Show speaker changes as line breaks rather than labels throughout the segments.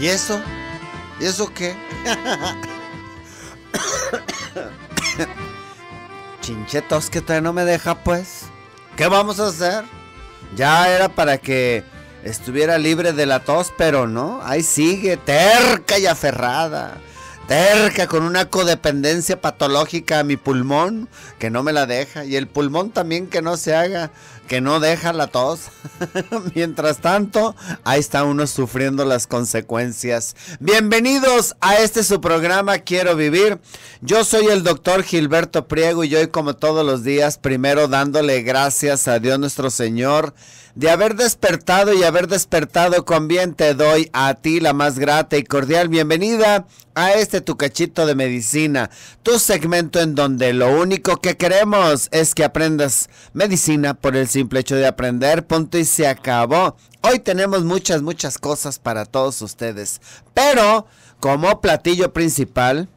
¿Y eso? ¿Y eso qué? Chinchetos que todavía no me deja pues. ¿Qué vamos a hacer? Ya era para que estuviera libre de la tos, pero no. Ahí sigue, terca y aferrada. Terca con una codependencia patológica a mi pulmón que no me la deja. Y el pulmón también que no se haga que no deja la tos. Mientras tanto, ahí está uno sufriendo las consecuencias. Bienvenidos a este su programa Quiero Vivir. Yo soy el doctor Gilberto Priego y hoy como todos los días, primero dándole gracias a Dios nuestro Señor de haber despertado y haber despertado con bien te doy a ti la más grata y cordial bienvenida a este tu cachito de medicina, tu segmento en donde lo único que queremos es que aprendas medicina por el simple hecho de aprender, punto y se acabó. Hoy tenemos muchas, muchas cosas para todos ustedes. Pero, como platillo principal,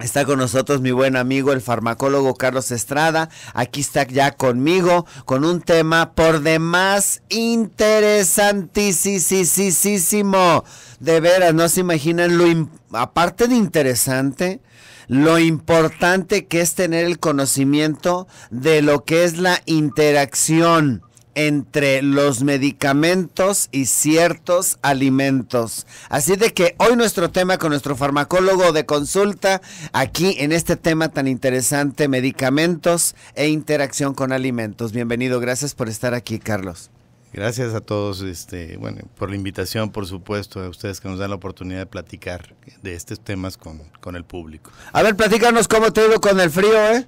Está con nosotros mi buen amigo el farmacólogo Carlos Estrada. Aquí está ya conmigo con un tema por demás interesantísimo. De veras, no se imaginan lo aparte de interesante, lo importante que es tener el conocimiento de lo que es la interacción entre los medicamentos y ciertos alimentos. Así de que hoy nuestro tema con nuestro farmacólogo de consulta, aquí en este tema tan interesante, medicamentos e interacción con alimentos. Bienvenido, gracias por estar aquí, Carlos.
Gracias a todos, este, bueno, por la invitación, por supuesto, a ustedes que nos dan la oportunidad de platicar de estos temas con, con el público. A ver, platícanos cómo te ha con el frío, ¿eh?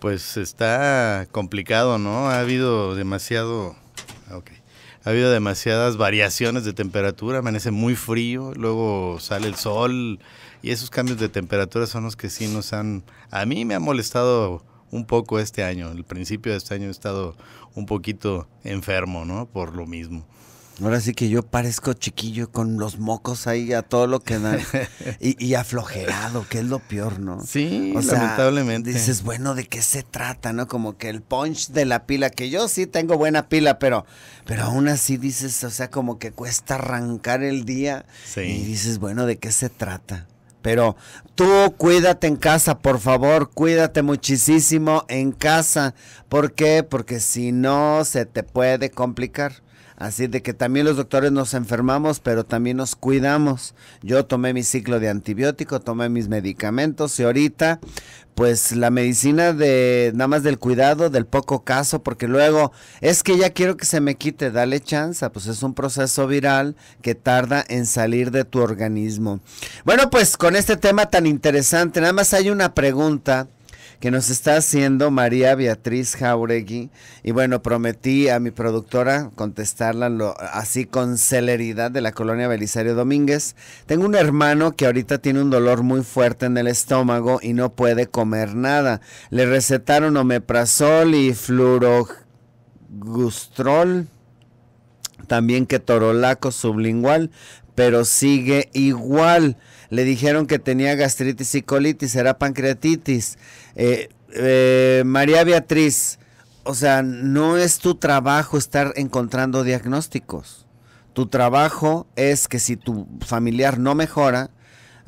Pues está complicado, ¿no? Ha habido demasiado, ah, okay. ha habido demasiadas variaciones de temperatura, amanece muy frío, luego sale el sol y esos cambios de temperatura son los que sí nos han, a mí me ha molestado un poco este año. El principio de este año he estado un poquito enfermo, ¿no? Por lo mismo. Ahora
sí que yo parezco chiquillo con los mocos ahí a todo lo que
da.
y, y, aflojerado, que es lo peor, ¿no? Sí, o sea, lamentablemente. Dices, bueno, ¿de qué se trata, no? Como que el punch de la pila, que yo sí tengo buena pila, pero, pero aún así dices, o sea, como que cuesta arrancar el día y dices, bueno, ¿de qué se trata? Pero tú cuídate en casa, por favor, cuídate muchísimo en casa. ¿Por qué? Porque si no, se te puede complicar. Así de que también los doctores nos enfermamos, pero también nos cuidamos. Yo tomé mi ciclo de antibiótico, tomé mis medicamentos y ahorita pues la medicina de nada más del cuidado, del poco caso, porque luego es que ya quiero que se me quite, dale chance, pues es un proceso viral que tarda en salir de tu organismo. Bueno, pues con este tema tan interesante, nada más hay una pregunta que nos está haciendo María Beatriz Jauregui. Y bueno, prometí a mi productora contestarla así con celeridad de la colonia Belisario Domínguez. Tengo un hermano que ahorita tiene un dolor muy fuerte en el estómago y no puede comer nada. Le recetaron omeprazol y fluorogustrol también que sublingual, pero sigue igual. Le dijeron que tenía gastritis y colitis, era pancreatitis. Eh, eh, María Beatriz, o sea, no es tu trabajo estar encontrando diagnósticos. Tu trabajo es que si tu familiar no mejora,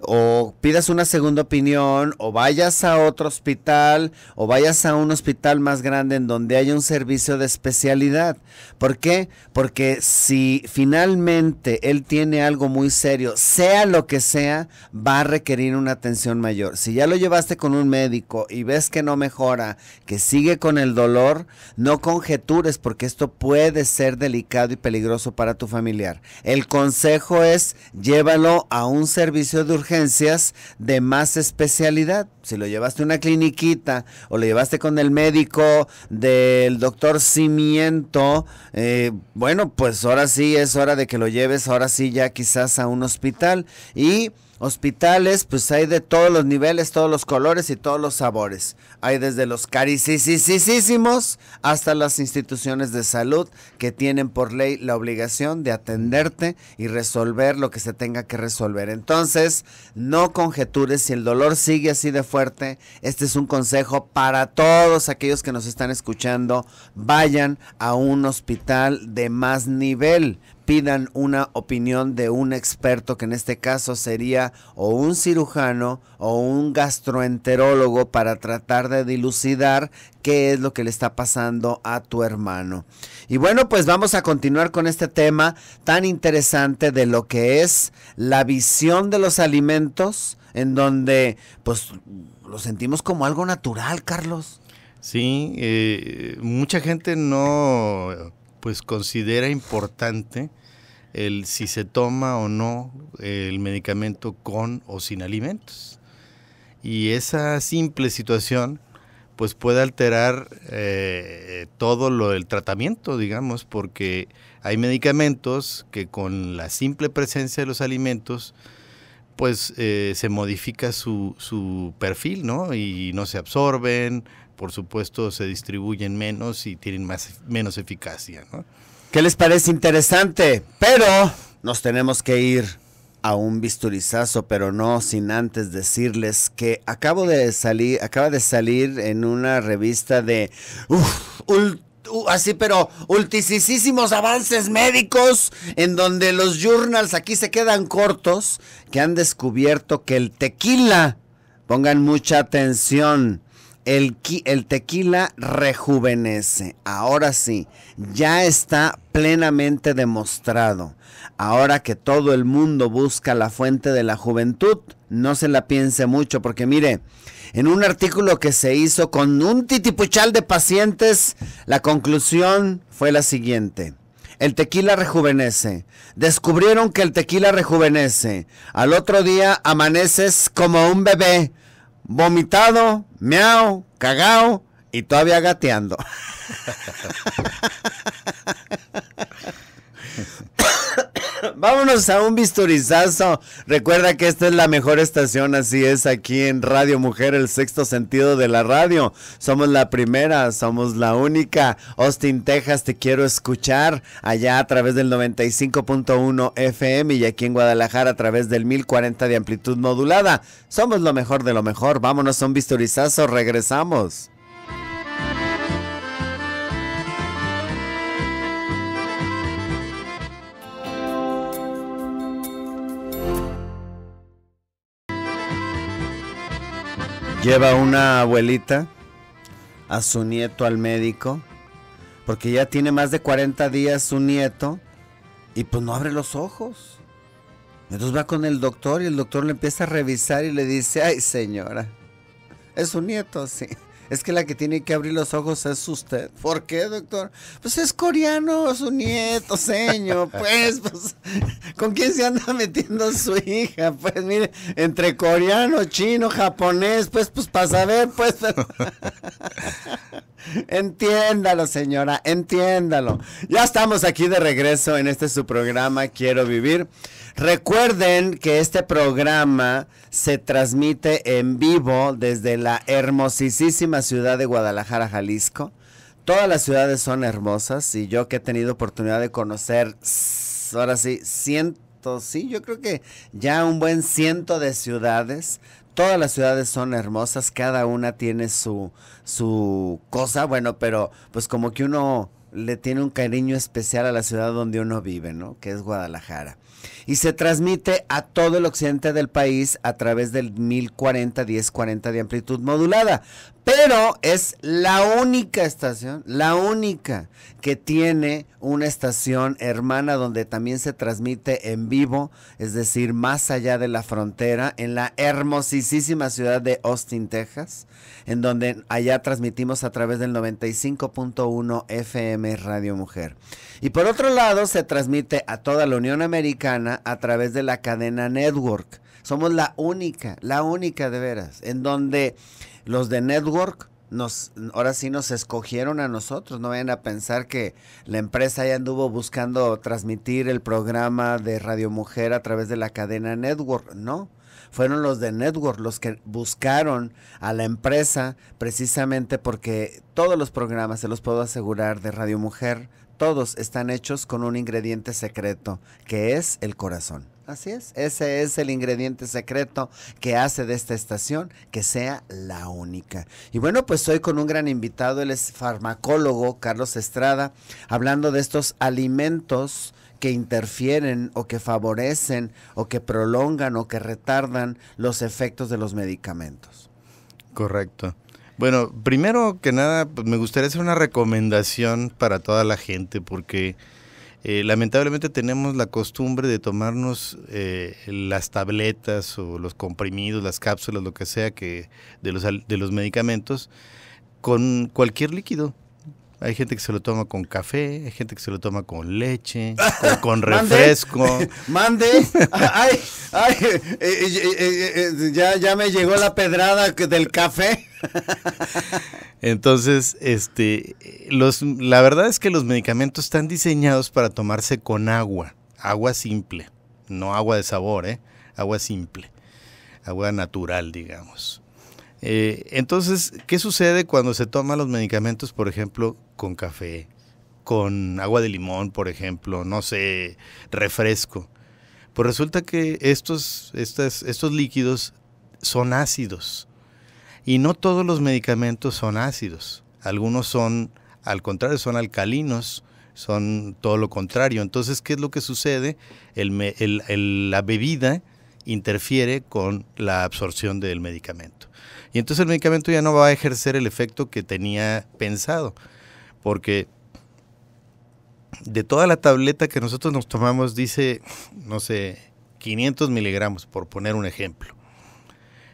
o pidas una segunda opinión, o vayas a otro hospital, o vayas a un hospital más grande en donde haya un servicio de especialidad. ¿Por qué? Porque si finalmente él tiene algo muy serio, sea lo que sea, va a requerir una atención mayor. Si ya lo llevaste con un médico y ves que no mejora, que sigue con el dolor, no conjetures porque esto puede ser delicado y peligroso para tu familiar. El consejo es llévalo a un servicio de urgencia de más especialidad. Si lo llevaste a una cliniquita o lo llevaste con el médico del doctor Cimiento, eh, bueno, pues ahora sí es hora de que lo lleves, ahora sí ya quizás a un hospital y Hospitales, pues hay de todos los niveles, todos los colores y todos los sabores. Hay desde los caricisísimos hasta las instituciones de salud que tienen por ley la obligación de atenderte y resolver lo que se tenga que resolver. Entonces, no conjetures si el dolor sigue así de fuerte. Este es un consejo para todos aquellos que nos están escuchando. Vayan a un hospital de más nivel pidan una opinión de un experto, que en este caso sería o un cirujano o un gastroenterólogo para tratar de dilucidar qué es lo que le está pasando a tu hermano. Y bueno, pues vamos a continuar con este tema tan interesante de lo que es la visión de los alimentos,
en donde pues lo sentimos como algo natural, Carlos. Sí, eh, mucha gente no pues considera importante el si se toma o no el medicamento con o sin alimentos. Y esa simple situación pues puede alterar eh, todo lo del tratamiento, digamos, porque hay medicamentos que con la simple presencia de los alimentos pues eh, se modifica su, su, perfil, ¿no? Y no se absorben, por supuesto se distribuyen menos y tienen más, menos eficacia, ¿no?
¿Qué les parece interesante? Pero nos tenemos que ir a un bisturizazo, pero no sin antes decirles que acabo de salir, acaba de salir en una revista de uf, así, pero ulticísimos avances médicos en donde los journals aquí se quedan cortos que han descubierto que el tequila, pongan mucha atención, el tequila rejuvenece. Ahora sí, ya está plenamente demostrado. Ahora que todo el mundo busca la fuente de la juventud, no se la piense mucho porque mire, en un artículo que se hizo con un titipuchal de pacientes, la conclusión fue la siguiente. El tequila rejuvenece. Descubrieron que el tequila rejuvenece. Al otro día amaneces como un bebé, vomitado, meao, cagao y todavía gateando. Vámonos a un bisturizazo, Recuerda que esta es la mejor estación, así es, aquí en Radio Mujer, el sexto sentido de la radio. Somos la primera, somos la única. Austin, Texas, te quiero escuchar allá a través del 95.1 FM y aquí en Guadalajara a través del 1040 de amplitud modulada. Somos lo mejor de lo mejor. Vámonos a un bisturizazo, regresamos. Lleva una abuelita a su nieto al médico, porque ya tiene más de 40 días su nieto y pues no abre los ojos. Entonces va con el doctor y el doctor le empieza a revisar y le dice, ay señora, es su nieto, sí. Es que la que tiene que abrir los ojos es usted. ¿Por qué, doctor? Pues es coreano, su nieto, señor Pues, pues, ¿con quién se anda metiendo su hija? Pues mire, entre coreano, chino, japonés, pues, pues para saber, pues. entiéndalo, señora, entiéndalo. Ya estamos aquí de regreso en este su programa, Quiero Vivir. Recuerden que este programa se transmite en vivo desde la hermosísima ciudad de Guadalajara, Jalisco. Todas las ciudades son hermosas y yo que he tenido oportunidad de conocer, ahora sí, cientos, sí, yo creo que ya un buen ciento de ciudades. Todas las ciudades son hermosas, cada una tiene su, su cosa, bueno, pero pues como que uno le tiene un cariño especial a la ciudad donde uno vive, ¿no? Que es Guadalajara y se transmite a todo el occidente del país a través del 1040 1040 de amplitud modulada. Pero es la única estación, la única que tiene una estación hermana donde también se transmite en vivo, es decir, más allá de la frontera, en la hermosísima ciudad de Austin, Texas, en donde allá transmitimos a través del 95.1 FM Radio Mujer. Y por otro lado, se transmite a toda la Unión Americana a través de la cadena Network. Somos la única, la única de veras, en donde los de Network nos, ahora sí nos escogieron a nosotros. No vayan a pensar que la empresa ya anduvo buscando transmitir el programa de Radio Mujer a través de la cadena Network. No, fueron los de Network los que buscaron a la empresa precisamente porque todos los programas, se los puedo asegurar, de Radio Mujer todos están hechos con un ingrediente secreto, que es el corazón. Así es, ese es el ingrediente secreto que hace de esta estación que sea la única. Y bueno, pues hoy con un gran invitado, él es farmacólogo Carlos Estrada, hablando de estos alimentos que interfieren o que favorecen o que prolongan o que retardan
los efectos de los medicamentos. Correcto. Bueno, primero que nada, pues, me gustaría hacer una recomendación para toda la gente, porque eh, lamentablemente tenemos la costumbre de tomarnos eh, las tabletas o los comprimidos, las cápsulas, lo que sea que de los, de los medicamentos, con cualquier líquido. Hay gente que se lo toma con café, hay gente que se lo toma con leche, con, refresco. Mande, ay,
ay, eh, eh, eh, ya, ya me llegó la pedrada del café.
Entonces, este, los, la verdad es que los medicamentos están diseñados para tomarse con agua, agua simple, no agua de sabor, eh, agua simple, agua natural, digamos. Eh, entonces, ¿qué sucede cuando se toman los medicamentos, por ejemplo, con café, con agua de limón, por ejemplo, no sé, refresco? Pues resulta que estos, estos líquidos son ácidos. Y no todos los medicamentos son ácidos. Algunos son, al contrario, son alcalinos, son todo lo contrario. Entonces, ¿qué es lo que sucede? la bebida interfiere con la absorción del medicamento. Y entonces el medicamento ya no va a ejercer el efecto que tenía pensado, porque de toda la tableta que nosotros nos tomamos dice, no sé, 500 miligramos, por poner un ejemplo.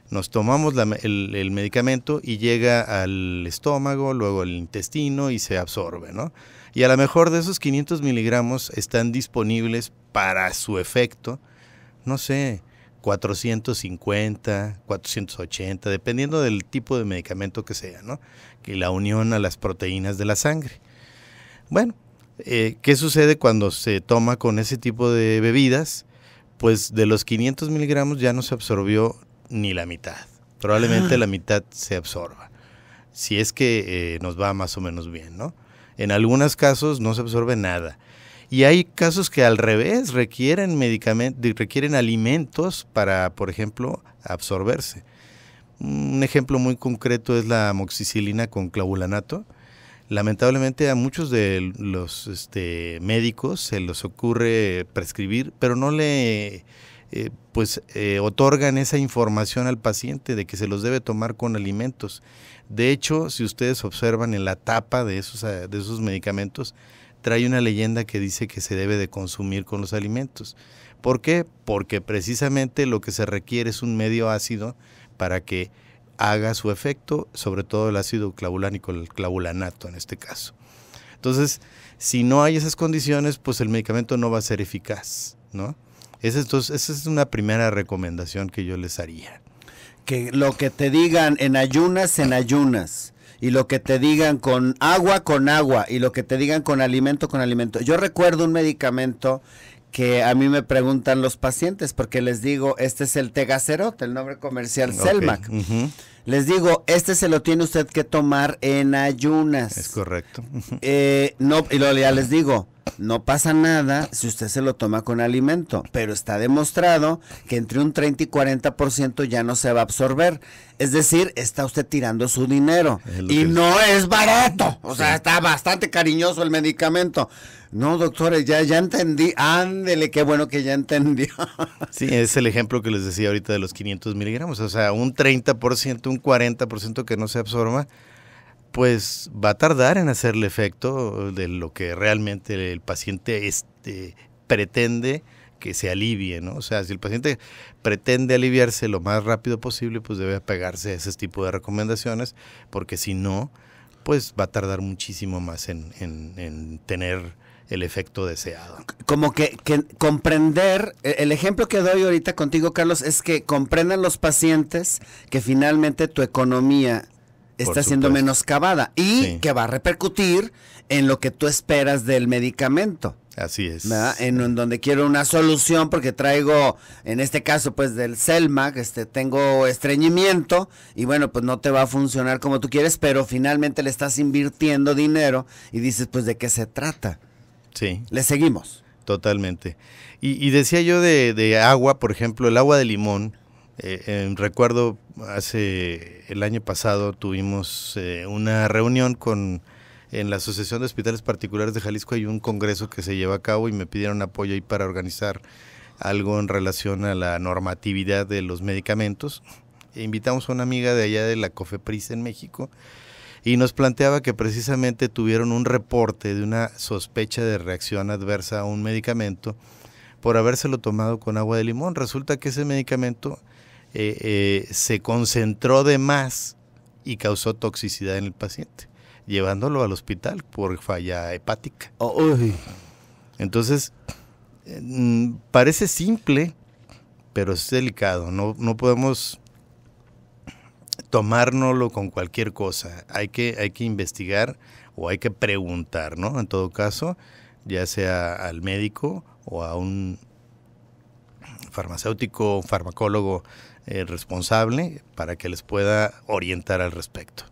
Nos tomamos el, el, medicamento y llega al estómago, luego al intestino y se absorbe, ¿no? Y a lo mejor de esos 500 miligramos están disponibles para su efecto, no sé, 450, 480, dependiendo del tipo de medicamento que sea, ¿no? Que la unión a las proteínas de la sangre. Bueno, eh, ¿qué sucede cuando se toma con ese tipo de bebidas? Pues de los 500 miligramos ya no se absorbió ni la mitad. Probablemente ah. la mitad se absorba. Si es que eh, nos va más o menos bien, ¿no? En algunos casos no se absorbe nada. Y hay casos que al revés requieren, requieren alimentos para, por ejemplo, absorberse. Un ejemplo muy concreto es la amoxicilina con clavulanato. Lamentablemente a muchos de los este, médicos se les ocurre prescribir, pero no le eh, pues eh, otorgan esa información al paciente de que se los debe tomar con alimentos. De hecho, si ustedes observan en la tapa de de esos medicamentos, trae una leyenda que dice que se debe de consumir con los alimentos. ¿Por qué? Porque precisamente lo que se requiere es un medio ácido para que haga su efecto, sobre todo el ácido clavulánico, el clavulanato en este caso. Entonces, si no hay esas condiciones, pues el medicamento no va a ser eficaz, ¿no? Esa, esa es una primera recomendación que yo les haría. Que lo que te digan en ayunas, en ayunas y lo que te
digan con agua, con agua, y lo que te digan con alimento, con alimento. Yo recuerdo un medicamento que a mí me preguntan los pacientes, porque les digo, este es el Tegacerot, el nombre comercial Selmac. Les digo, este se lo tiene usted que tomar en ayunas. Es correcto. Eh, no, y lo, ya les digo, no pasa nada si usted se lo toma con alimento, pero está demostrado que entre un 30 y 40% ya no se va a absorber. Es decir, está usted tirando su dinero y no es barato. O sea, está bastante cariñoso el medicamento. No, doctores, ya, ya entendí.
Ándele, qué bueno que ya entendió. sí, es el ejemplo que les decía ahorita de los 500 miligramos. O sea, un 30%, un 40% que no se absorba pues va a tardar en hacer el efecto de lo que realmente el paciente este, pretende que se alivie, ¿no? O sea, si el paciente pretende aliviarse lo más rápido posible, pues debe apegarse a ese tipo de recomendaciones, porque si no, pues va a tardar muchísimo más en, en, tener el efecto deseado.
Como que, que, comprender, e-, el ejemplo que doy ahorita contigo, Carlos, es que comprendan los pacientes que finalmente tu economía está siendo menoscabada y que va a repercutir en lo que tú esperas del medicamento. Así es. En, donde quiero una solución porque traigo, en este caso, pues del Selma, este, tengo estreñimiento y bueno, pues no te va a funcionar como tú quieres, pero finalmente le estás invirtiendo dinero y dices, pues de qué se trata.
Sí. Le seguimos. Totalmente. Y, decía yo de, agua, por ejemplo, el agua de limón eh, recuerdo hace el año pasado tuvimos eh, una reunión con en la Asociación de Hospitales Particulares de Jalisco hay un congreso que se lleva a cabo y me pidieron apoyo ahí para organizar algo en relación a la normatividad de los medicamentos. E invitamos a una amiga de allá de la COFEPRIS en México y nos planteaba que precisamente tuvieron un reporte de una sospecha de reacción adversa a un medicamento por habérselo tomado con agua de limón. Resulta que ese medicamento eh, eh, se concentró de más y causó toxicidad en el paciente, llevándolo al hospital por falla hepática. Entonces, mm, parece simple, pero es delicado. No, podemos tomárnoslo con cualquier cosa. Hay que, hay que investigar o hay que preguntar, ¿no? En todo caso, ya sea al médico o a un farmacéutico, farmacólogo eh, responsable para que les pueda orientar al respecto.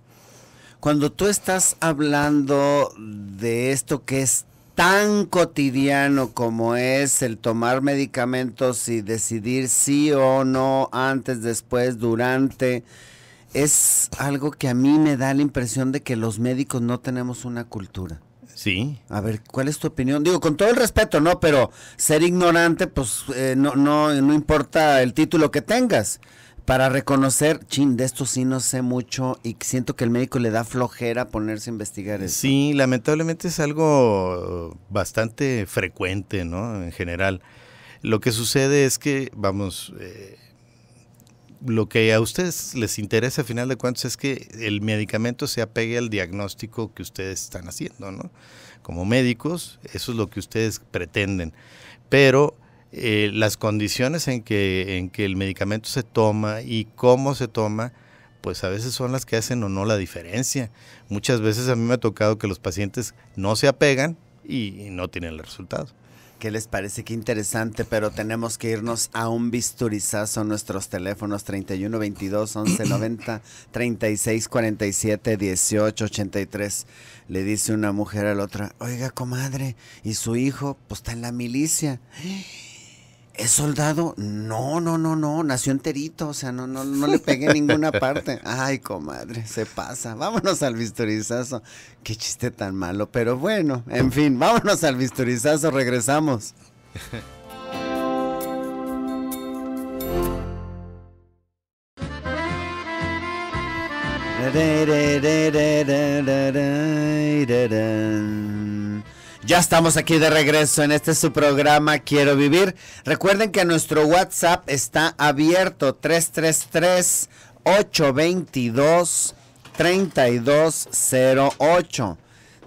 Cuando tú estás
hablando de esto que es tan cotidiano como es el tomar medicamentos y decidir sí o no antes, después, durante, es algo que a mí me da la impresión de que los médicos no tenemos una cultura. Sí. A ver, ¿cuál es tu opinión? Digo, con todo el respeto, ¿no? Pero ser ignorante, pues eh, no, no, no importa el título que tengas. Para reconocer, chin, de esto sí no sé mucho y siento que el médico le da flojera ponerse
a investigar eso. Sí, lamentablemente es algo bastante frecuente, ¿no? En general. Lo que sucede es que, vamos, eh, lo que a ustedes les interesa, al final de cuentas, es que el medicamento se apegue al diagnóstico que ustedes están haciendo, ¿no? Como médicos, eso es lo que ustedes pretenden. Pero eh, las condiciones en que, el medicamento se toma y cómo se toma, pues a veces son las que hacen o no la diferencia. Muchas veces a mí me ha tocado que los pacientes no se apegan y no tienen el resultado. ¿Qué les
parece? Qué interesante, pero tenemos que irnos a un bisturizazo. Nuestros teléfonos 31 22 11 90 36 47 18 83. Le dice una mujer a la otra: Oiga, comadre, ¿y su hijo? Pues está en la milicia. ¿Es soldado? No, no, no, no, nació enterito, o sea, no, no, no le pegué en ninguna parte. Ay, comadre, se pasa. Vámonos al bisturizazo. Qué chiste tan malo, pero bueno, en fin, vámonos al bisturizazo, regresamos. Ya estamos aquí de regreso en este su programa Quiero Vivir. Recuerden que nuestro WhatsApp está abierto 333 822 3208.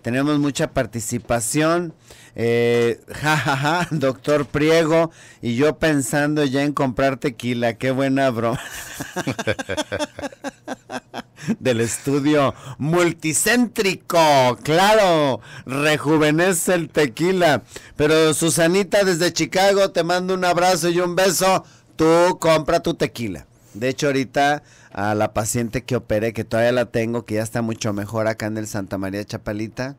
Tenemos mucha participación. Eh, ja, doctor Priego, y yo pensando ya en comprar tequila, qué buena broma. Del estudio multicéntrico, claro, rejuvenece el tequila. Pero Susanita desde Chicago, te mando un abrazo y un beso. Tú compra tu tequila. De hecho, ahorita a la paciente que operé, que todavía la tengo, que ya está mucho mejor acá en el Santa María Chapalita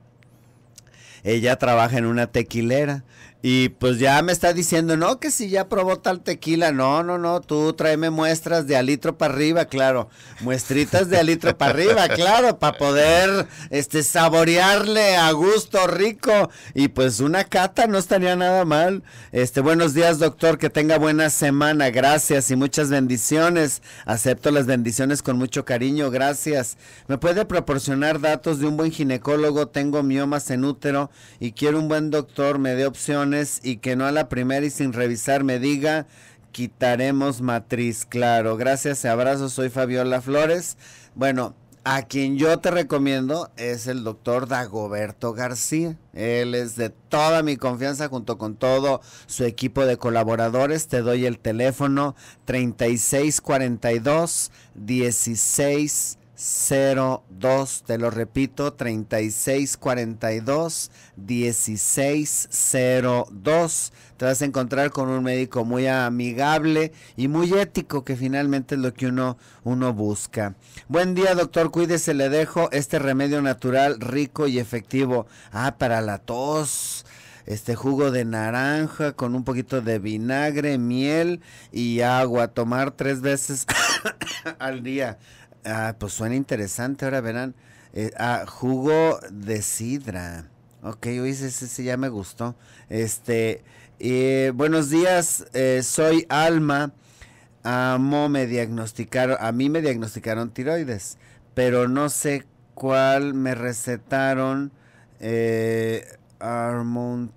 ella trabaja en una tequilera. Y pues ya me está diciendo, no, que si ya probó tal tequila, no, no, no, tú tráeme muestras de alitro para arriba, claro, muestritas de alitro para arriba, claro, para poder este saborearle a gusto rico. Y pues una cata no estaría nada mal. Este, buenos días, doctor, que tenga buena semana, gracias y muchas bendiciones. Acepto las bendiciones con mucho cariño, gracias. ¿Me puede proporcionar datos de un buen ginecólogo? Tengo miomas en útero y quiero un buen doctor, me dé opciones y que no a la primera y sin revisar me diga quitaremos matriz, claro. Gracias y abrazos, soy Fabiola Flores. Bueno, a quien yo te recomiendo es el doctor Dagoberto García. Él es de toda mi confianza junto con todo su equipo de colaboradores. Te doy el teléfono 3642 16 02, te lo repito, 3642 1602. Te vas a encontrar con un médico muy amigable y muy ético, que finalmente es lo que uno, uno busca. Buen día, doctor, cuídese, le dejo este remedio natural rico y efectivo. Ah, para la tos este jugo de naranja con un poquito de vinagre, miel y agua. Tomar tres veces al día. Ah, pues suena interesante, ahora verán. Eh, ah, jugo de sidra. Ok, yo sí, sí, ya me gustó. Este, eh, buenos días, eh, soy Alma. Amo, me diagnosticaron, a mí me diagnosticaron tiroides, pero no sé cuál me recetaron. Eh, Hormone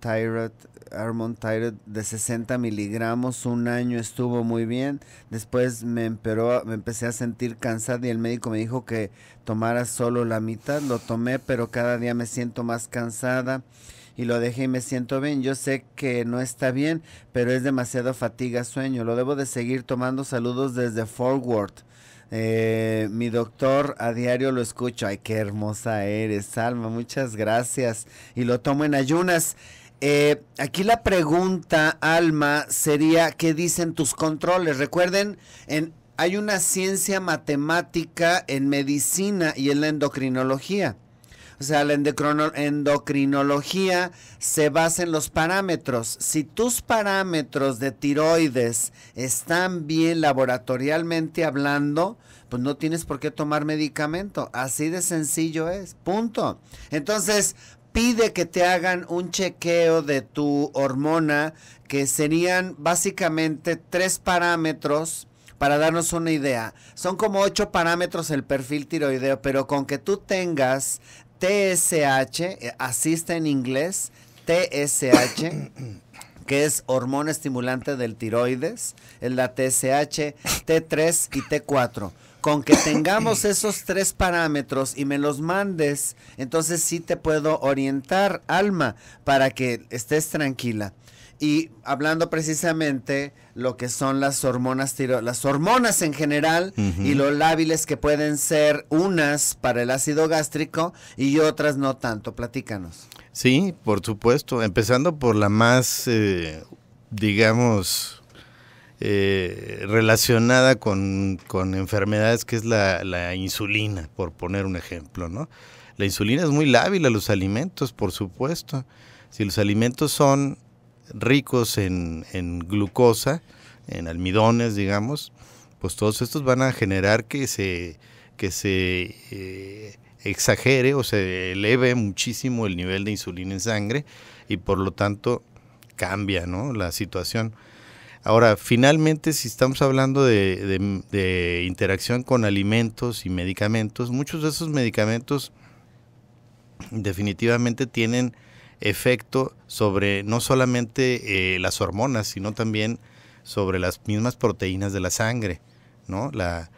Armon de 60 miligramos, un año estuvo muy bien, después me, emperó, me empecé a sentir cansada y el médico me dijo que tomara solo la mitad, lo tomé pero cada día me siento más cansada y lo dejé y me siento bien. Yo sé que no está bien, pero es demasiada fatiga, sueño. Lo debo de seguir tomando. Saludos desde Forward. Eh, mi doctor a diario lo escucho. Ay, qué hermosa eres, Alma. Muchas gracias. Y lo tomo en ayunas. Eh, aquí la pregunta, Alma, sería, ¿qué dicen tus controles? Recuerden, en, hay una ciencia matemática en medicina y en la endocrinología. O sea, la endocrinología se basa en los parámetros. Si tus parámetros de tiroides están bien laboratorialmente hablando, pues no tienes por qué tomar medicamento. Así de sencillo es. Punto. Entonces, pide que te hagan un chequeo de tu hormona, que serían básicamente tres parámetros para darnos una idea. Son como ocho parámetros el perfil tiroideo, pero con que tú tengas TSH, eh, asiste en inglés, TSH, que es hormona estimulante del tiroides, es la TSH, T3 y T4 con que tengamos esos tres parámetros y me los mandes, entonces sí te puedo orientar, alma, para que estés tranquila. Y hablando precisamente lo que son las hormonas, tiro las hormonas en general y los lábiles que pueden ser unas para el ácido gástrico y otras no tanto. Platícanos.
Sí, por supuesto. Empezando por la más, eh, digamos, eh, relacionada con, enfermedades que es la, insulina, por poner un ejemplo, ¿no? La insulina es muy lábil a los alimentos, por supuesto. Si los alimentos son ricos en, glucosa, en almidones, digamos, pues todos estos van a generar que se, que se eh, exagere o se eleve muchísimo el nivel de insulina en sangre y por lo tanto cambia la situación. Ahora, finalmente, si estamos hablando de, interacción con alimentos y medicamentos, muchos de esos medicamentos definitivamente tienen efecto sobre no solamente eh, las hormonas, sino también sobre las mismas proteínas de la sangre. ¿no? La,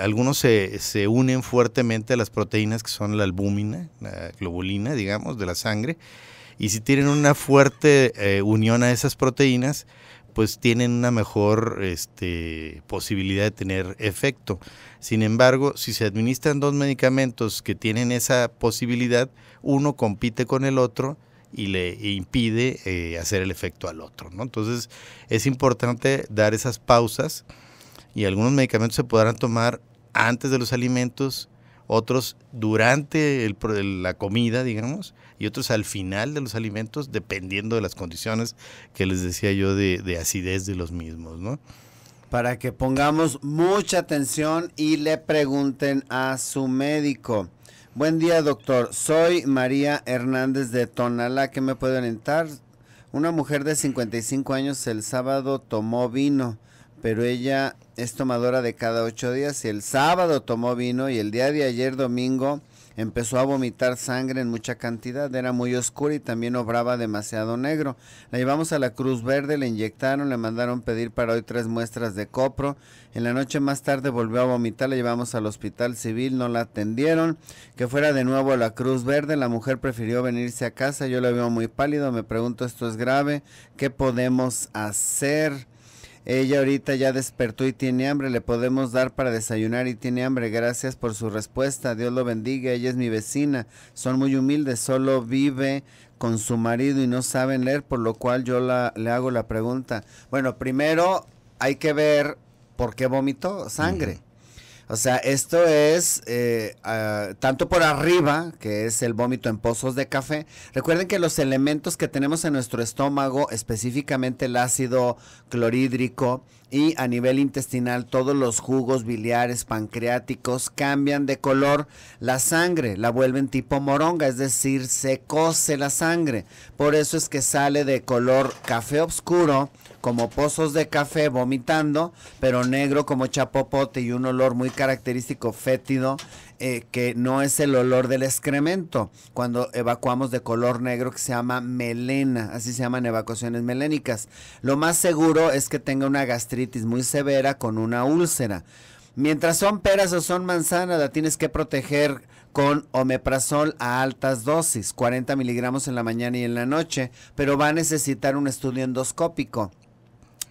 algunos se, unen fuertemente a las proteínas que son la albúmina, la globulina, digamos, de la sangre, y si tienen una fuerte eh, unión a esas proteínas, pues tienen una mejor este, posibilidad de tener efecto. Sin embargo, si se administran dos medicamentos que tienen esa posibilidad, uno compite con el otro y le impide eh, hacer el efecto al otro. Entonces es importante dar esas pausas y algunos medicamentos se podrán tomar antes de los alimentos, otros durante la comida, digamos, y otros al final de los alimentos, dependiendo de las condiciones que les decía yo de, de acidez de los mismos, ¿no? Para que pongamos mucha
atención y le pregunten a su médico. Buen día, doctor. Soy María Hernández de Tonalá. ¿Qué me puede orientar? Una mujer de 55 años el sábado tomó vino, pero ella es tomadora de cada ocho días y el sábado tomó vino y el día de ayer domingo Empezó a vomitar sangre en mucha cantidad, era muy oscura y también obraba demasiado negro. La llevamos a la Cruz Verde, le inyectaron, le mandaron pedir para hoy tres muestras de copro. En la noche más tarde volvió a vomitar, la llevamos al hospital civil, no la atendieron. Que fuera de nuevo a la Cruz Verde, la mujer prefirió venirse a casa, yo la veo muy pálido, me pregunto esto es grave, ¿qué podemos hacer? Ella ahorita ya despertó y tiene hambre, le podemos dar para desayunar y tiene hambre. Gracias por su respuesta, Dios lo bendiga, ella es mi vecina, son muy humildes, solo vive con su marido y no saben leer, por lo cual yo le hago la pregunta. Bueno, primero hay que ver por qué vomitó sangre. O sea, esto es eh, ah, tanto por arriba, que es el vómito en pozos de café. Recuerden que los elementos que tenemos en nuestro estómago, específicamente el ácido clorhídrico y a nivel intestinal, todos los jugos biliares, pancreáticos, cambian de color la sangre, la vuelven tipo moronga, es decir, se cose la sangre. Por eso es que sale de color café oscuro como pozos de café vomitando, pero negro como chapopote y un olor muy característico fétido eh, que no es el olor del excremento cuando evacuamos de color negro que se llama melena, así se llaman evacuaciones melénicas. Lo más seguro es que tenga una gastritis muy severa con una úlcera. Mientras son peras o son manzanas, la tienes que proteger con omeprazol a altas dosis, 40 miligramos en la mañana y en la noche, pero va a necesitar un estudio endoscópico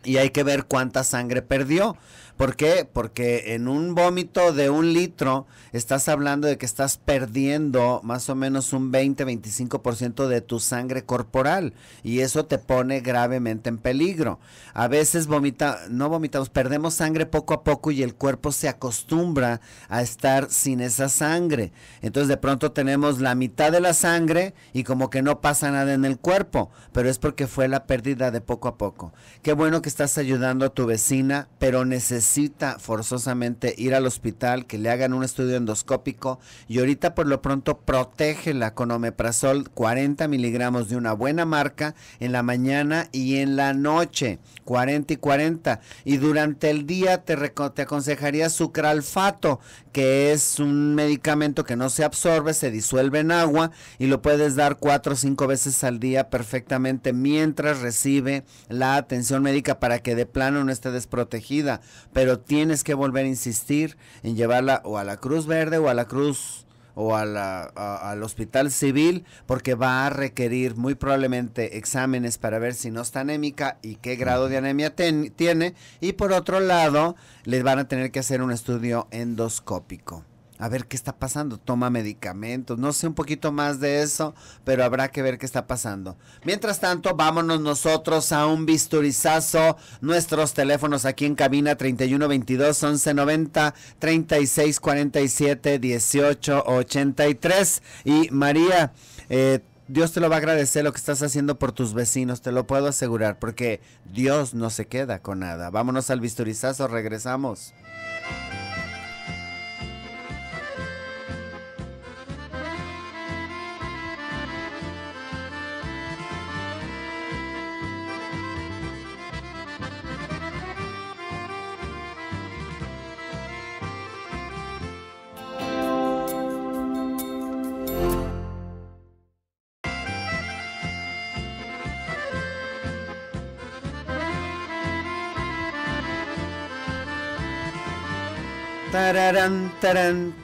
y hay que ver cuánta sangre perdió. ¿Por qué? Porque en un vómito de un litro estás hablando de que estás perdiendo más o menos un 20-25% de tu sangre corporal y eso te pone gravemente en peligro. A veces vomita, no vomitamos, perdemos sangre poco a poco y el cuerpo se acostumbra a estar sin esa sangre. Entonces de pronto tenemos la mitad de la sangre y como que no pasa nada en el cuerpo, pero es porque fue la pérdida de poco a poco. Qué bueno que estás ayudando a tu vecina, pero necesitas necesita forzosamente ir al hospital, que le hagan un estudio endoscópico y ahorita por lo pronto protege la conomeprazol 40 miligramos de una buena marca en la mañana y en la noche, 40 y 40. Y durante el día te, te aconsejaría sucralfato, que es un medicamento que no se absorbe, se disuelve en agua y lo puedes dar cuatro o cinco veces al día perfectamente mientras recibe la atención médica para que de plano no esté desprotegida pero tienes que volver a insistir en llevarla o a la Cruz Verde o a la Cruz o al hospital civil porque va a requerir muy probablemente exámenes para ver si no está anémica y qué grado de anemia tiene. Y por otro lado, les van a tener que hacer un estudio endoscópico a ver qué está pasando, toma medicamentos, no sé un poquito más de eso, pero habrá que ver qué está pasando. Mientras tanto, vámonos nosotros a un bisturizazo. nuestros teléfonos aquí en cabina 3122 1190 3647 1883 y María eh, Dios te lo va a agradecer lo que estás haciendo por tus vecinos, te lo puedo asegurar, porque Dios no se queda con nada. Vámonos al bisturizazo. regresamos. Tararán,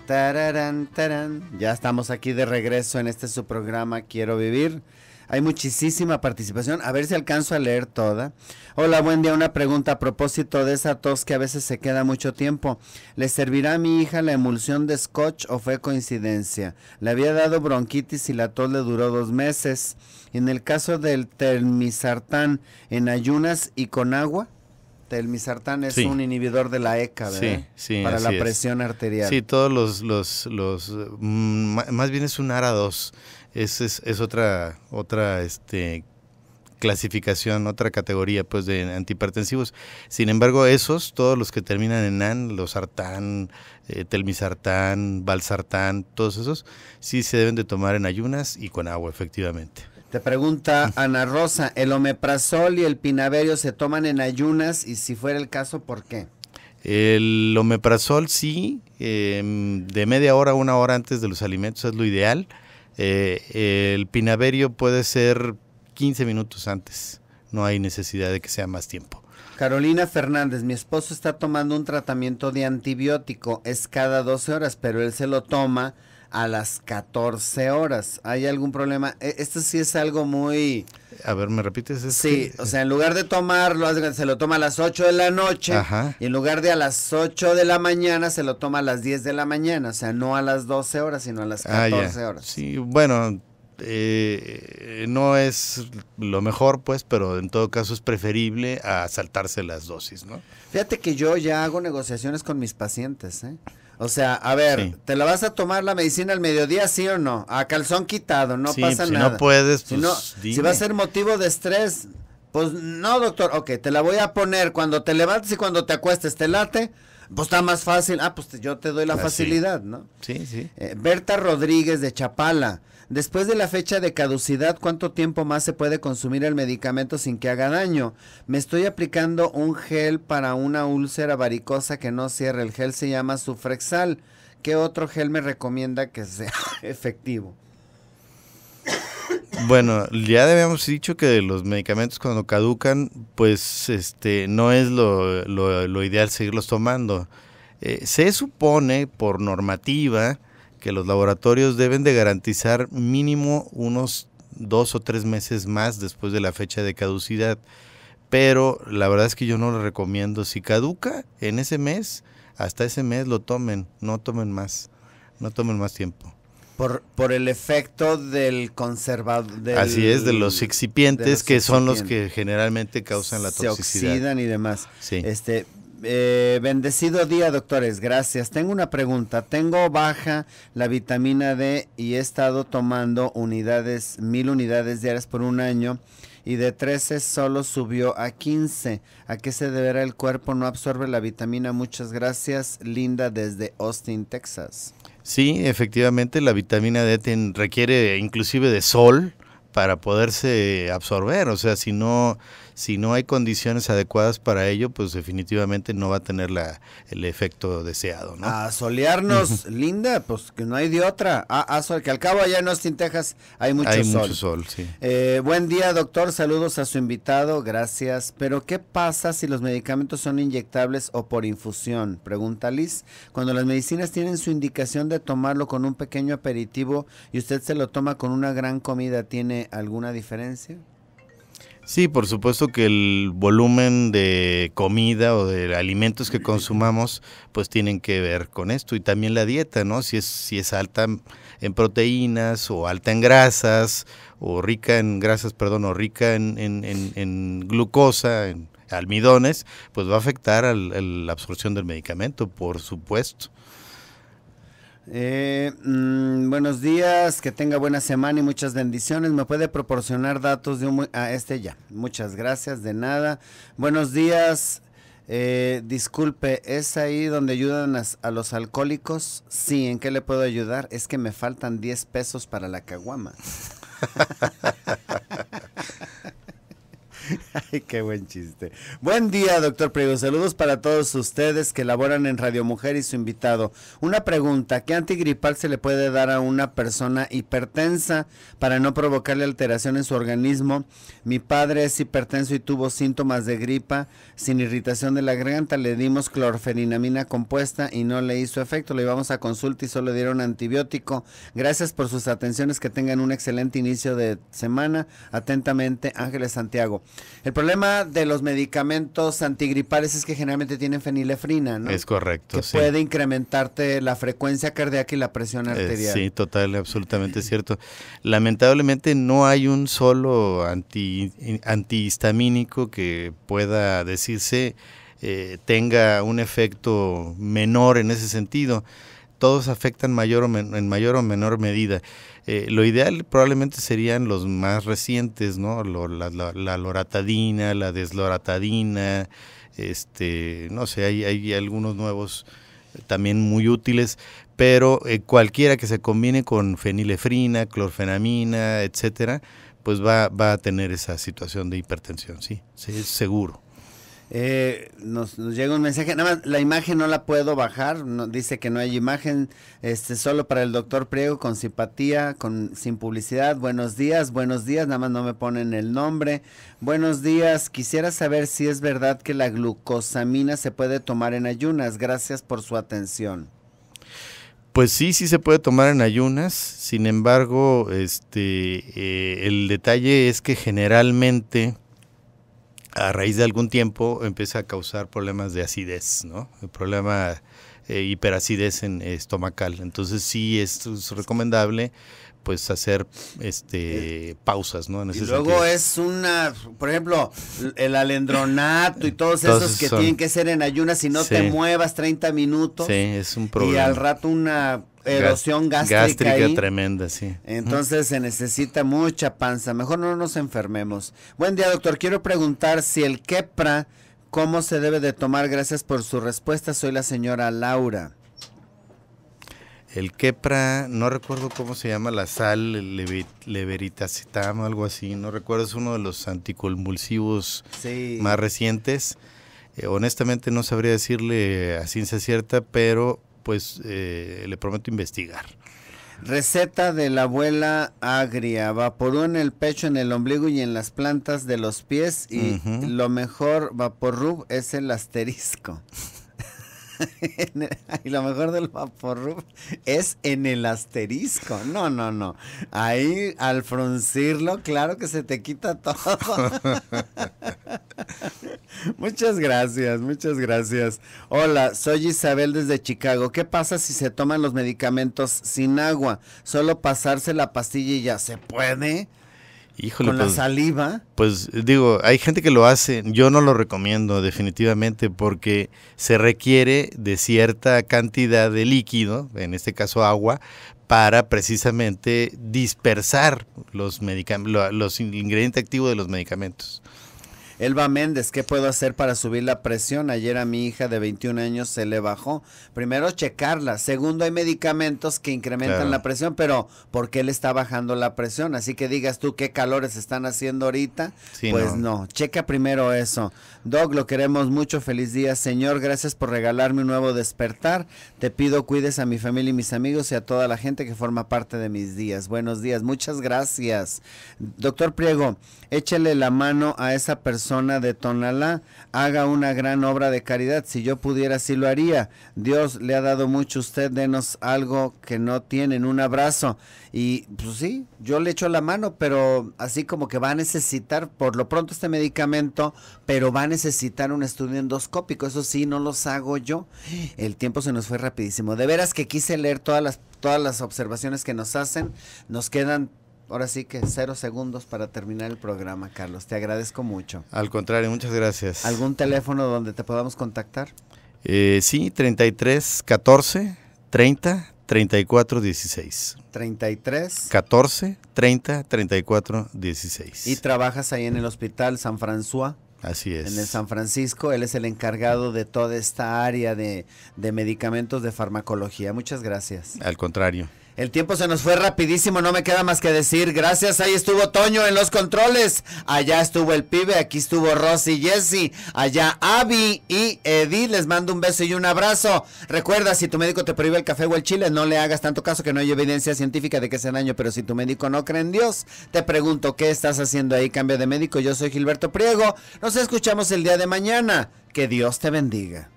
tararán, Ya estamos aquí de regreso en este su programa Quiero Vivir. Hay muchísima participación. A ver si alcanzo a leer toda. Hola, buen día. Una pregunta a propósito de esa tos que a veces se queda mucho tiempo. ¿Le servirá a mi hija la emulsión de scotch o fue coincidencia? Le había dado bronquitis y la tos le duró dos meses. En el caso del termisartán, ¿en ayunas y con agua? Telmisartán es un inhibidor de la ECA, Para la presión arterial. Sí,
todos los, los, los, mm, más bien es un ARA2. Es, es, otra, otra, este clasificación, otra categoría pues de antihipertensivos. Sin embargo, esos, todos los que terminan en AN, los sartán, eh, telmisartán, valsartán, todos esos, sí se deben de tomar en ayunas y con agua, efectivamente.
Te pregunta Ana Rosa, ¿el omeprazol y el pinaverio se toman en ayunas? Y si fuera el caso, ¿por qué?
El omeprazol sí, em, de media hora a una hora antes de los alimentos es lo ideal. Eh, el pinaverio puede ser 15 minutos antes, no hay necesidad de que sea más tiempo.
Carolina Fernández, mi esposo está tomando un tratamiento de antibiótico, es cada 12 horas, pero él se lo toma a las 14 horas. ¿Hay algún problema? E, esto sí es algo muy... A ver, ¿me repites? sí, o sea, en lugar de tomarlo, se lo toma a las 8 de la noche y en lugar de a las 8 de la mañana, se lo toma a las 10 de la mañana. O sea, no a las 12 horas, sino a las 14 ah, horas.
Sí, bueno, eh, no es lo mejor, pues, pero en todo caso es preferible a saltarse las dosis, ¿no?
Fíjate que yo ya hago negociaciones con mis pacientes, ¿eh? O sea, a ver, ¿te la vas a tomar la medicina al mediodía, sí o no? A calzón quitado, no pasa nada. Si no puedes, pues, si, no, pues, si va a ser motivo de estrés, pues no, doctor. Ok, te la voy a poner cuando te levantes y cuando te acuestes, ¿te late? Pues está más fácil. Ah, pues yo te doy la facilidad,
¿no? Sí, sí.
Eh, Berta Rodríguez de Chapala. Después de la fecha de caducidad, ¿cuánto tiempo más se puede consumir el medicamento sin que haga daño? Me estoy aplicando un gel para una úlcera varicosa que no cierra. El gel se llama Sufrexal. ¿Qué otro gel me recomienda que sea efectivo?
Bueno, ya habíamos dicho que los medicamentos cuando caducan, pues este no es lo, lo, ideal seguirlos tomando. Eh, se supone por normativa que los laboratorios deben de garantizar mínimo unos dos o tres meses más después de la fecha de caducidad. Pero la verdad es que yo no lo recomiendo. Si caduca en ese mes, hasta ese mes lo tomen, no tomen más, no tomen más tiempo.
Por, por el efecto del conservador. Así es, de los excipientes, que son los
que generalmente causan la toxicidad. Se oxidan y demás. Sí. Este,
eh, bendecido día, doctores. Gracias. Tengo una pregunta. Tengo baja la vitamina D y he estado tomando unidades, mil unidades diarias por un año y de 13 solo subió a 15. ¿A qué se deberá el cuerpo? No absorbe la vitamina. Muchas gracias, Linda, desde Austin, Texas.
Sí, efectivamente la vitamina D requiere inclusive de sol para poderse absorber, o sea, si no si no hay condiciones adecuadas para ello, pues definitivamente no va a tener la, el efecto deseado.
A solearnos, Linda, pues que no hay de otra. A, sol, que al cabo allá en Austin, Texas, hay mucho sol. Eh, buen día, doctor. Saludos a su invitado. Gracias. Pero, ¿qué pasa si los medicamentos son inyectables o por infusión? Pregunta Liz. Cuando las medicinas tienen su indicación de tomarlo con un pequeño aperitivo y usted se lo toma con una gran comida, ¿tiene alguna diferencia?
Sí, por supuesto que el volumen de comida o de alimentos que consumamos pues tienen que ver con esto y también la dieta, ¿no? Si es, si es alta en proteínas o alta en grasas o rica en grasas, perdón, o rica en, en, en glucosa, en almidones, pues va a afectar a la absorción del medicamento, por supuesto.
Eh, mm, buenos días, que tenga buena semana y muchas bendiciones. ¿Me puede proporcionar datos de un... Ah, este ya. Muchas gracias, de nada. Buenos días. Eh, disculpe, ¿es ahí donde ayudan a, los alcohólicos? Sí, ¿en qué le puedo ayudar? Es que me faltan 10 pesos para la caguama. Ay, qué buen chiste. Buen día, doctor Priego. Saludos para todos ustedes que laboran en Radio Mujer y su invitado. Una pregunta, ¿qué antigripal se le puede dar a una persona hipertensa para no provocarle alteración en su organismo? Mi padre es hipertenso y tuvo síntomas de gripa sin irritación de la garganta. Le dimos clorfenamina compuesta y no le hizo efecto. Le íbamos a consulta y solo dieron antibiótico. Gracias por sus atenciones. Que tengan un excelente inicio de semana. Atentamente, Ángeles Santiago. El problema de los medicamentos antigripales es que generalmente tienen fenilefrina, ¿no?
Es correcto. Que puede
incrementarte la frecuencia cardíaca y la presión eh, arterial. sí,
total, absolutamente cierto. Lamentablemente no hay un solo anti, antihistamínico que pueda decirse eh, tenga un efecto menor en ese sentido. Todos afectan mayor o en mayor o menor medida. Eh, lo ideal probablemente serían los más recientes, ¿no? la, loratadina, la desloratadina, este, no sé, hay, algunos nuevos también muy útiles, pero eh, cualquiera que se combine con fenilefrina, clorfenamina, etcétera, pues va, va a tener esa situación de hipertensión, sí, sí es seguro.
Eh, nos, llega un mensaje, nada más la imagen no la puedo bajar, dice que no hay imagen, este solo para el doctor Priego con simpatía, con sin publicidad. Buenos días, buenos días, nada más no me ponen el nombre. Buenos días, quisiera saber si es verdad que la glucosamina se puede tomar en ayunas. Gracias por su atención.
Pues sí, sí se puede tomar en ayunas. Sin embargo, este eh, el detalle es que generalmente a raíz de algún tiempo empieza a causar problemas de acidez, ¿no? El problema eh, hiperacidez en, estomacal. Entonces sí es recomendable pues hacer este pausas, ¿no? y luego es
una, por ejemplo, el alendronato y todos esos que tienen que ser en ayunas si no te muevas 30 minutos. Sí, es un problema. Y al rato una erosión gástrica. Gástrica tremenda, sí. Entonces se necesita mucha panza. Mejor no nos enfermemos. Buen día, doctor. Quiero preguntar si el quepra, ¿cómo se debe de tomar? Gracias por su respuesta. Soy la señora Laura.
El quepra, no recuerdo cómo se llama la sal, leveritacetam o algo así, no recuerdo, es uno de los anticonvulsivos más recientes. Eh, honestamente no sabría decirle a ciencia cierta, pero pues eh, le prometo investigar.
Receta de la abuela agria, vaporú en el pecho, en el ombligo y en las plantas de los pies y lo mejor vaporú es el asterisco. y lo mejor del vaporú es en el asterisco. No, no, no. Ahí al fruncirlo, claro que se te quita todo. Muchas gracias, muchas gracias. Hola, soy Isabel desde Chicago. ¿Qué pasa si se toman los medicamentos sin agua? Solo pasarse la pastilla y ya se puede.
Híjole, con la pues, saliva. Pues digo, hay gente que lo hace, yo no lo recomiendo definitivamente porque se requiere de cierta cantidad de líquido, en este caso agua, para precisamente dispersar los, los ingredientes activos de los medicamentos.
Elba Méndez, ¿qué puedo hacer para subir la presión? Ayer a mi hija de 21 años se le bajó. Primero, checarla. Segundo, hay medicamentos que incrementan la presión, pero ¿por qué le está bajando la presión? Así que digas tú qué calores están haciendo ahorita. pues no, checa primero eso. Doc, lo queremos mucho. Feliz día, Señor. Gracias por regalarme un nuevo despertar. Te pido cuides a mi familia y mis amigos y a toda la gente que forma parte de mis días. Buenos días. Muchas gracias. Doctor Priego, échele la mano a esa persona de Tonalá. Haga una gran obra de caridad. Si yo pudiera, sí lo haría. Dios le ha dado mucho usted. Denos algo que no tienen. Un abrazo. Y pues sí, yo le echo la mano, pero así como que va a necesitar por lo pronto este medicamento, pero va a necesitar necesitar un estudio endoscópico, eso sí, no los hago yo. El tiempo se nos fue rapidísimo. De veras que quise leer todas las, todas las observaciones que nos hacen, nos quedan ahora sí que cero segundos para terminar el programa, Carlos. Te agradezco mucho.
Al contrario, muchas gracias. ¿Algún
teléfono donde te podamos contactar?
Eh, sí, 33 14 30 34 16.
33
14 30 34 16.
¿Y trabajas ahí en el Hospital San François? Así es. En el San Francisco, él es el encargado de toda esta área de, de medicamentos de farmacología. Muchas gracias.
Al contrario.
El tiempo se nos fue rapidísimo, no me queda más que decir gracias. Ahí estuvo Toño en los controles, allá estuvo el pibe, aquí estuvo Rosy y Jesse, allá Abby y Eddie, Les mando un beso y un abrazo. Recuerda, si tu médico te prohíbe el café o el chile, no le hagas tanto caso que no hay evidencia científica de que sea daño, pero si tu médico no cree en Dios, te pregunto, ¿qué estás haciendo ahí? Cambio de médico, yo soy Gilberto Priego. Nos escuchamos el día de mañana. Que Dios te bendiga.